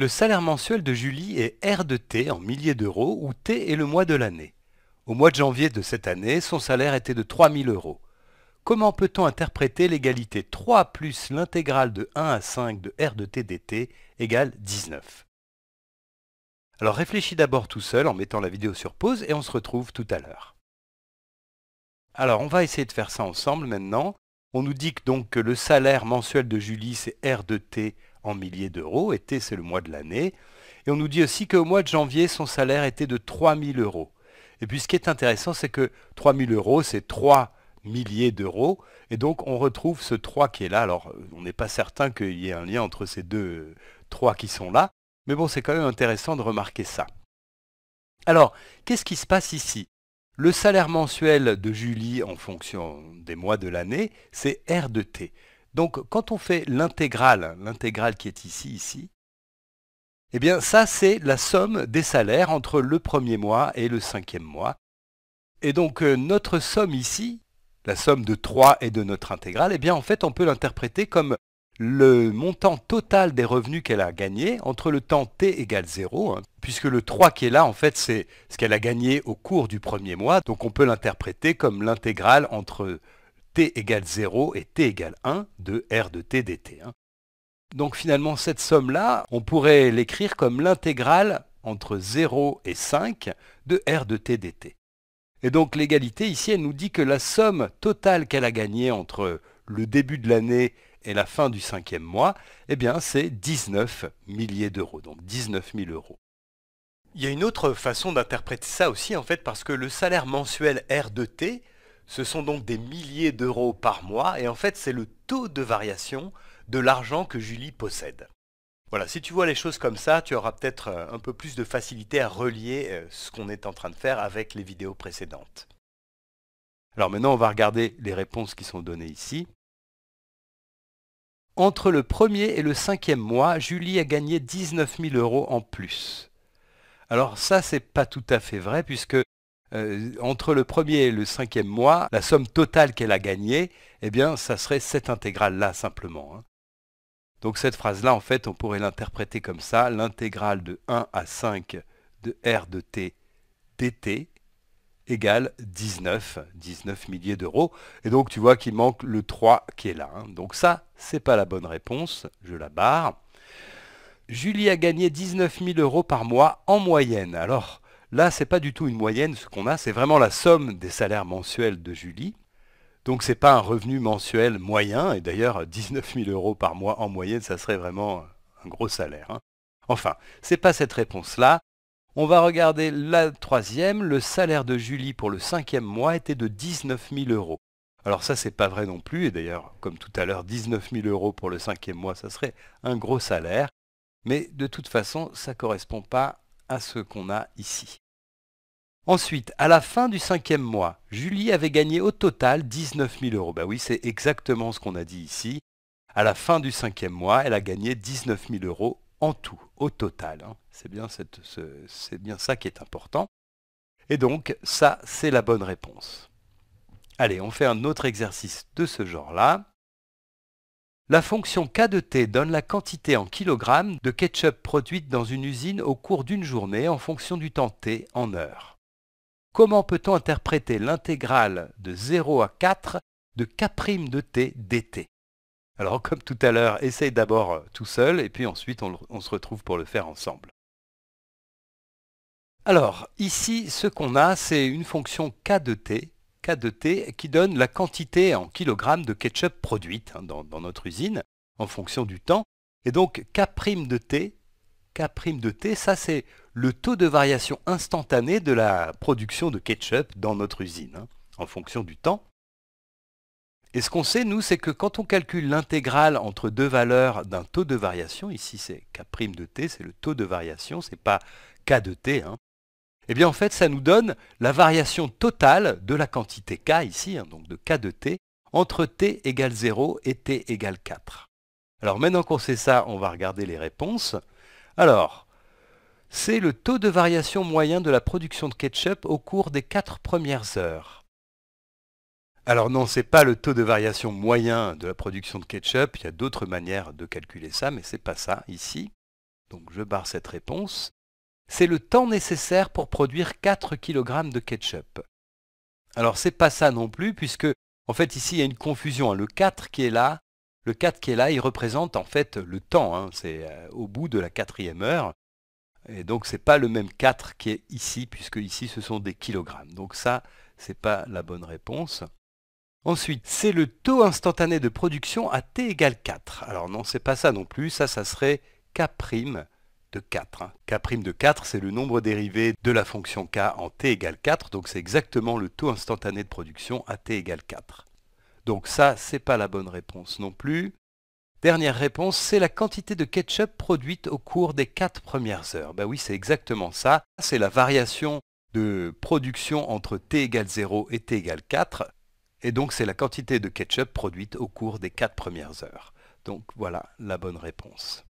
Le salaire mensuel de Julie est R de T en milliers d'euros, où T est le mois de l'année. Au mois de janvier de cette année, son salaire était de 3000 euros. Comment peut-on interpréter l'égalité 3 plus l'intégrale de 1 à 5 de R de T dt égale 19 Alors réfléchis d'abord tout seul en mettant la vidéo sur pause et on se retrouve tout à l'heure. Alors on va essayer de faire ça ensemble maintenant. On nous dit donc que le salaire mensuel de Julie c'est R de T en milliers d'euros. Été, c'est le mois de l'année. Et on nous dit aussi qu'au mois de janvier, son salaire était de 3000 euros. Et puis ce qui est intéressant, c'est que 3000 euros, c'est 3 milliers d'euros. Et donc on retrouve ce 3 qui est là. Alors euh, on n'est pas certain qu'il y ait un lien entre ces deux 3 euh, qui sont là. Mais bon, c'est quand même intéressant de remarquer ça. Alors, qu'est-ce qui se passe ici Le salaire mensuel de Julie en fonction des mois de l'année, c'est R de T. Donc quand on fait l'intégrale, l'intégrale qui est ici, ici, eh bien ça c'est la somme des salaires entre le premier mois et le cinquième mois. Et donc euh, notre somme ici, la somme de 3 et de notre intégrale, eh bien en fait on peut l'interpréter comme le montant total des revenus qu'elle a gagné entre le temps t égale 0, hein, puisque le 3 qui est là, en fait, c'est ce qu'elle a gagné au cours du premier mois, donc on peut l'interpréter comme l'intégrale entre t égale 0 et t égale 1 de r de t dt. Hein. Donc finalement, cette somme-là, on pourrait l'écrire comme l'intégrale entre 0 et 5 de r de t dt. Et donc l'égalité ici, elle nous dit que la somme totale qu'elle a gagnée entre le début de l'année et la fin du cinquième mois, eh bien c'est 19 milliers d'euros, donc 19 000 euros. Il y a une autre façon d'interpréter ça aussi en fait parce que le salaire mensuel R de T, ce sont donc des milliers d'euros par mois et en fait c'est le taux de variation de l'argent que Julie possède. Voilà, si tu vois les choses comme ça, tu auras peut-être euh, un peu plus de facilité à relier euh, ce qu'on est en train de faire avec les vidéos précédentes. Alors maintenant, on va regarder les réponses qui sont données ici. Entre le premier et le cinquième mois, Julie a gagné 19 000 euros en plus. Alors ça, c'est pas tout à fait vrai puisque euh, entre le premier et le cinquième mois, la somme totale qu'elle a gagnée, eh bien, ça serait cette intégrale-là simplement. Hein. Donc cette phrase-là, en fait, on pourrait l'interpréter comme ça, l'intégrale de 1 à 5 de R de t dt égale 19, 19 milliers d'euros. Et donc tu vois qu'il manque le 3 qui est là. Hein. Donc ça, c'est pas la bonne réponse, je la barre. Julie a gagné 19 000 euros par mois en moyenne. Alors, Là, ce n'est pas du tout une moyenne ce qu'on a, c'est vraiment la somme des salaires mensuels de Julie. Donc ce n'est pas un revenu mensuel moyen, et d'ailleurs 19 000 euros par mois en moyenne, ça serait vraiment un gros salaire. Hein. Enfin, Enfin, n'est pas cette réponse-là. On va regarder la troisième. Le salaire de Julie pour le cinquième mois était de 19 000 euros. Alors ça, n'est pas vrai non plus. Et d'ailleurs, comme tout à l'heure, 19 000 euros pour le cinquième mois, ça serait un gros salaire. Mais de toute façon, ça ne correspond pas à ce qu'on a ici. Ensuite, à la fin du cinquième mois, Julie avait gagné au total 19 000 euros. Ben oui, c'est exactement ce qu'on a dit ici. À la fin du cinquième mois, elle a gagné 19 000 euros en tout, au total. Hein. C'est bien, bien ça qui est important. Et donc, ça, c'est la bonne réponse. Allez, on fait un autre exercice de ce genre-là. La fonction K de T donne la quantité en kilogrammes de ketchup produite dans une usine au cours d'une journée en fonction du temps T en heures. Comment peut-on interpréter l'intégrale de 0 à 4 de K' de t dt Alors comme tout à l'heure, essaye d'abord euh, tout seul et puis ensuite on, se retrouve pour le faire ensemble. Alors ici, ce qu'on a, c'est une fonction k de t, k de t qui donne la quantité en kilogrammes de ketchup produite hein, dans, dans notre usine en fonction du temps. Et donc K' de t, K' de t, ça c'est le taux de variation instantanée de la production de ketchup dans notre usine, hein, en fonction du temps. Et ce qu'on sait, nous, c'est que quand on calcule l'intégrale entre deux valeurs d'un taux de variation, ici c'est K' de t, c'est le taux de variation, c'est pas K de t, hein, eh bien en fait ça nous donne la variation totale de la quantité K ici, hein, donc de K de t, entre t égale 0 et t égale 4. Alors maintenant qu'on sait ça, on va regarder les réponses. Alors, c'est le taux de variation moyen de la production de ketchup au cours des 4 premières heures. Alors non, c'est pas le taux de variation moyen de la production de ketchup, il y a d'autres manières de calculer ça, mais ce n'est pas ça ici. Donc je barre cette réponse. C'est le temps nécessaire pour produire 4 kg de ketchup. Alors c'est pas ça non plus, puisque en fait ici il y a une confusion. Hein. Le 4 qui est là, le 4 qui est là, il représente en fait le temps, hein. c'est euh, au bout de la quatrième heure. Et donc ce n'est pas le même 4 qui est ici, puisque ici ce sont des kilogrammes. Donc ça, n'est pas la bonne réponse. Ensuite, c'est le taux instantané de production à t égale 4. Alors non, c'est pas ça non plus, ça, ça serait k' de 4. Hein. k' de 4, c'est le nombre dérivé de la fonction k en t égale 4, donc c'est exactement le taux instantané de production à t égale 4. Donc ça, n'est pas la bonne réponse non plus. Dernière réponse, c'est la quantité de ketchup produite au cours des 4 premières heures. Ben oui, c'est exactement ça. C'est la variation de production entre t égale 0 et t égale 4. Et donc, c'est la quantité de ketchup produite au cours des 4 premières heures. Donc voilà la bonne réponse.